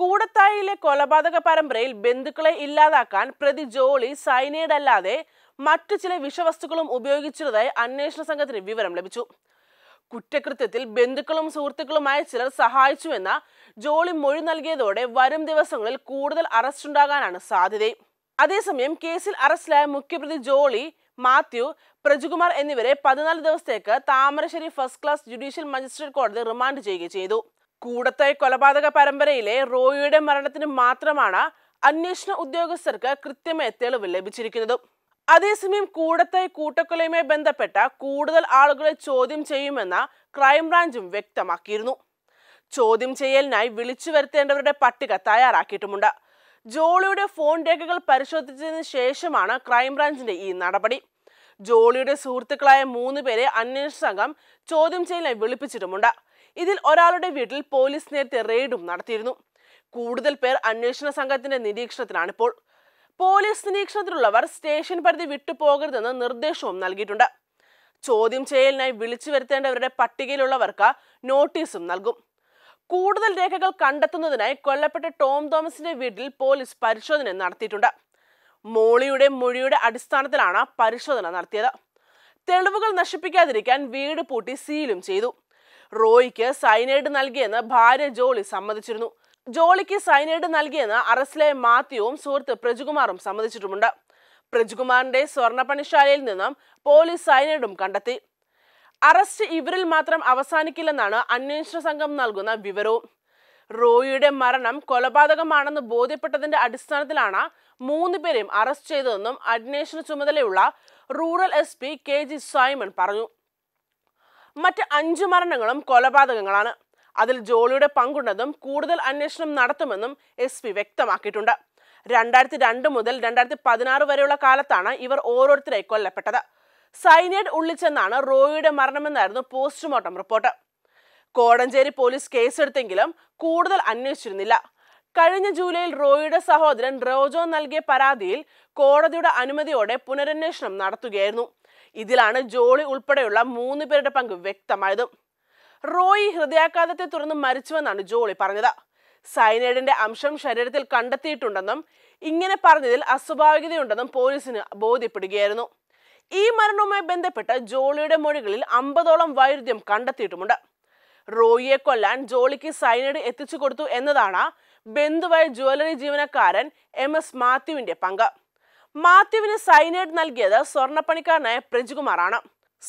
കൂടത്തായിലെ കൊലപാതക പരമ്പരയിൽ ബന്ധുക്കളെ ഇല്ലാതാക്കാൻ പ്രതി ജോളി സൈനൈഡ് അല്ലാതെ മറ്റു ചില വിഷവസ്തുക്കളും ഉപയോഗിച്ചിരുന്നതായി അന്വേഷണ സംഘത്തിന് വിവരം ലഭിച്ചു കുറ്റകൃത്യത്തിൽ ബന്ധുക്കളും സുഹൃത്തുക്കളുമായ ചിലർ സഹായിച്ചുവെന്ന ജോളി മൊഴി നൽകിയതോടെ വരും ദിവസങ്ങളിൽ കൂടുതൽ അറസ്റ്റ് ഉണ്ടാകാനാണ് സാധ്യത അതേസമയം കേസിൽ അറസ്റ്റിലായ മുഖ്യപ്രതി ജോളി മാത്യു പ്രജുകുമാർ എന്നിവരെ പതിനാല് ദിവസത്തേക്ക് Thamarassery first class judicial magistrate കോടതി റിമാൻഡ് ചെയ്യുകയും ചെയ്തു കൂടത്തായി കൊലപാതക പരമ്പരയിലെ റോയിയുടെ മരണത്തിന് മാത്രമാണ് അന്വേഷണ ഉദ്യോഗസ്ഥർക്ക് കൃത്യമായ തെളിവ് ലഭിച്ചിരിക്കുന്നത് അതേസമയം കൂടത്തായി കൂട്ടക്കൊലയുമായി ബന്ധപ്പെട്ട കൂടുതൽ ആളുകളെ ചോദ്യം ചെയ്യുമെന്ന ക്രൈംബ്രാഞ്ചും വ്യക്തമാക്കിയിരുന്നു ചോദ്യം ചെയ്യലിനായി വിളിച്ചു വരുത്തേണ്ടവരുടെ പട്ടിക തയ്യാറാക്കിയിട്ടുമുണ്ട് ജോളിയുടെ ഫോൺ രേഖകൾ പരിശോധിച്ചതിന് ശേഷമാണ് ക്രൈംബ്രാഞ്ചിന്റെ ഈ നടപടി ജോളിയുടെ സുഹൃത്തുക്കളായ മൂന്ന് പേരെ അന്വേഷണ സംഘം ചോദ്യം ചെയ്യലിനായി വിളിപ്പിച്ചിട്ടുമുണ്ട് ഇതിൽ ഒരാളുടെ വീട്ടിൽ പോലീസ് നേരത്തെ റെയ്ഡും നടത്തിയിരുന്നു കൂടുതൽ പേർ അന്വേഷണ സംഘത്തിന്റെ നിരീക്ഷണത്തിലാണിപ്പോൾ പോലീസ് നിരീക്ഷണത്തിലുള്ളവർ സ്റ്റേഷൻ പരിധി വിട്ടുപോകരുതെന്ന് നിർദ്ദേശവും നൽകിയിട്ടുണ്ട് ചോദ്യം ചെയ്യലിനായി വിളിച്ചു വരുത്തേണ്ടവരുടെ പട്ടികയിലുള്ളവർക്ക് നോട്ടീസും നൽകും കൂടുതൽ രേഖകൾ കണ്ടെത്തുന്നതിനായി കൊല്ലപ്പെട്ട ടോം തോമസിന്റെ വീട്ടിൽ പോലീസ് പരിശോധന നടത്തിയിട്ടുണ്ട് മോളിയുടെ മൊഴിയുടെ അടിസ്ഥാനത്തിലാണ് പരിശോധന നടത്തിയത് തെളിവുകൾ നശിപ്പിക്കാതിരിക്കാൻ വീട് പൂട്ടി സീലും ചെയ്തു റോയിക്ക് സൈനൈഡ് നൽകിയെന്ന് ഭാര്യ ജോളി സമ്മതിച്ചിരുന്നു ജോളിക്ക് സൈനൈഡ് നൽകിയെന്ന് അറസ്റ്റിലെ മാത്യുവും സുഹൃത്ത് പ്രജുകുമാറും സമ്മതിച്ചിട്ടുമുണ്ട് പ്രജുകുമാറിന്റെ സ്വർണപണിശാലയിൽ നിന്നും പോലീസ് സൈനൈഡും കണ്ടെത്തി അറസ്റ്റ് ഇവരിൽ മാത്രം അവസാനിക്കില്ലെന്നാണ് അന്വേഷണ സംഘം നൽകുന്ന വിവരവും റോയിയുടെ മരണം കൊലപാതകമാണെന്ന് ബോധ്യപ്പെട്ടതിന്റെ അടിസ്ഥാനത്തിലാണ് മൂന്ന് പേരെയും അറസ്റ്റ് ചെയ്തതെന്നും അന്വേഷണ ചുമതലയുള്ള rural S P K G Simon പറഞ്ഞു മറ്റ് അഞ്ചു മരണങ്ങളും കൊലപാതകങ്ങളാണ് അതിൽ ജോളിയുടെ പങ്കുണ്ടെന്നും കൂടുതൽ അന്വേഷണം നടത്തുമെന്നും എസ് പി വ്യക്തമാക്കിയിട്ടുണ്ട് രണ്ടായിരത്തി രണ്ട് മുതൽ രണ്ടായിരത്തി പതിനാറ് വരെയുള്ള കാലത്താണ് ഇവർ ഓരോരുത്തരെ കൊല്ലപ്പെട്ടത് സൈനൈഡ് ഉള്ളിച്ചെന്നാണ് റോയിയുടെ മരണമെന്നായിരുന്നു പോസ്റ്റ്മോർട്ടം റിപ്പോർട്ട് കോടഞ്ചേരി പോലീസ് കേസെടുത്തെങ്കിലും കൂടുതൽ അന്വേഷിച്ചിരുന്നില്ല കഴിഞ്ഞ ജൂലൈയിൽ റോയിയുടെ സഹോദരൻ റോജോ നൽകിയ പരാതിയിൽ കോടതിയുടെ അനുമതിയോടെ പുനരന്വേഷണം നടത്തുകയായിരുന്നു ഇതിലാണ് ജോളി ഉൾപ്പെടെയുള്ള മൂന്ന് പേരുടെ പങ്ക് വ്യക്തമായത് റോയി ഹൃദയാഘാതത്തെ തുടർന്ന് മരിച്ചുവെന്നാണ് ജോളി പറഞ്ഞത് സൈനൈഡിന്റെ അംശം ശരീരത്തിൽ കണ്ടെത്തിയിട്ടുണ്ടെന്നും ഇങ്ങനെ പറഞ്ഞതിൽ അസ്വാഭാവികതയുണ്ടെന്നും പോലീസിന് ബോധ്യപ്പെടുകയായിരുന്നു ഈ മരണവുമായി ബന്ധപ്പെട്ട് ജോളിയുടെ മൊഴികളിൽ അമ്പതോളം വൈരുദ്ധ്യം കണ്ടെത്തിയിട്ടുമുണ്ട് റോയിയെ കൊല്ലാൻ ജോളിക്ക് സൈനൈഡ് എത്തിച്ചു കൊടുത്തു എന്നതാണ് ബന്ധുവായ ജ്വല്ലറി ജീവനക്കാരൻ എം എസ് മാത്യുവിന്റെ പങ്ക് മാത്യുവിന് സൈനേഡ് നൽകിയത് സ്വർണ്ണപ്പണിക്കാരനായ പ്രജികുമാറാണ്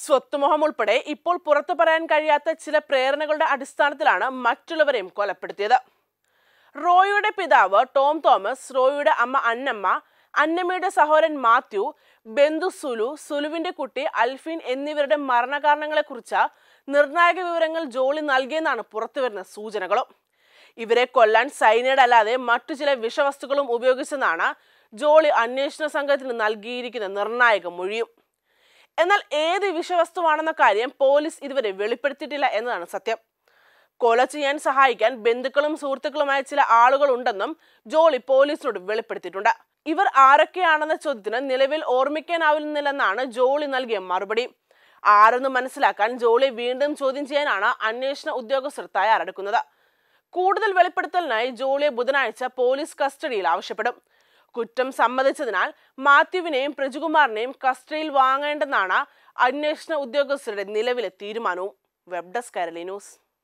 സ്വത്തുമോഹം ഉൾപ്പെടെ ഇപ്പോൾ പുറത്തു പറയാൻ കഴിയാത്ത ചില പ്രേരണകളുടെ അടിസ്ഥാനത്തിലാണ് മറ്റുള്ളവരെയും കൊലപ്പെടുത്തിയത് റോയിയുടെ പിതാവ് ടോം തോമസ് റോയിയുടെ അമ്മ അന്നമ്മ അന്നമ്മയുടെ സഹോദരൻ മാത്യു ബന്ധു സുലു സുലുവിന്റെ കുട്ടി അൽഫിൻ എന്നിവരുടെ മരണകാരണങ്ങളെക്കുറിച്ച് നിർണായക വിവരങ്ങൾ ജോളി നൽകിയെന്നാണ് പുറത്തുവരുന്ന സൂചനകളും ഇവരെ കൊല്ലാൻ സൈനൈഡ് അല്ലാതെ മറ്റു ചില വിഷവസ്തുക്കളും ഉപയോഗിച്ചെന്നാണ് ജോളി അന്വേഷണ സംഘത്തിന് നൽകിയിരിക്കുന്ന നിർണായക മൊഴിയും എന്നാൽ ഏത് വിഷവസ്തുവാണെന്ന കാര്യം പോലീസ് ഇതുവരെ വെളിപ്പെടുത്തിയിട്ടില്ല എന്നതാണ് സത്യം കൊല ചെയ്യാൻ സഹായിക്കാൻ ബന്ധുക്കളും സുഹൃത്തുക്കളുമായ ചില ആളുകൾ ഉണ്ടെന്നും ജോളി പോലീസിനോട് വെളിപ്പെടുത്തിയിട്ടുണ്ട് ഇവർ ആരൊക്കെയാണെന്ന ചോദ്യത്തിന് നിലവിൽ ഓർമ്മിക്കാനാവില്ലെന്നാണ് ജോളി നൽകിയ മറുപടി ആരെന്ന് മനസ്സിലാക്കാൻ ജോളി വീണ്ടും ചോദ്യം ചെയ്യാനാണ് അന്വേഷണ ഉദ്യോഗസ്ഥർ തയ്യാറെടുക്കുന്നത് കൂടുതൽ വെളിപ്പെടുത്തലിനായി ജോളിയെ ബുധനാഴ്ച പോലീസ് കസ്റ്റഡിയിൽ ആവശ്യപ്പെടും കുറ്റം സമ്മതിച്ചതിനാൽ മാത്യുവിനെയും പ്രജുകുമാറിനെയും കസ്റ്റഡിയിൽ വാങ്ങേണ്ടെന്നാണ് അന്വേഷണ ഉദ്യോഗസ്ഥരുടെ നിലവിലെ തീരുമാനവും വെബ് ഡെസ്ക് കരളി ന്യൂസ്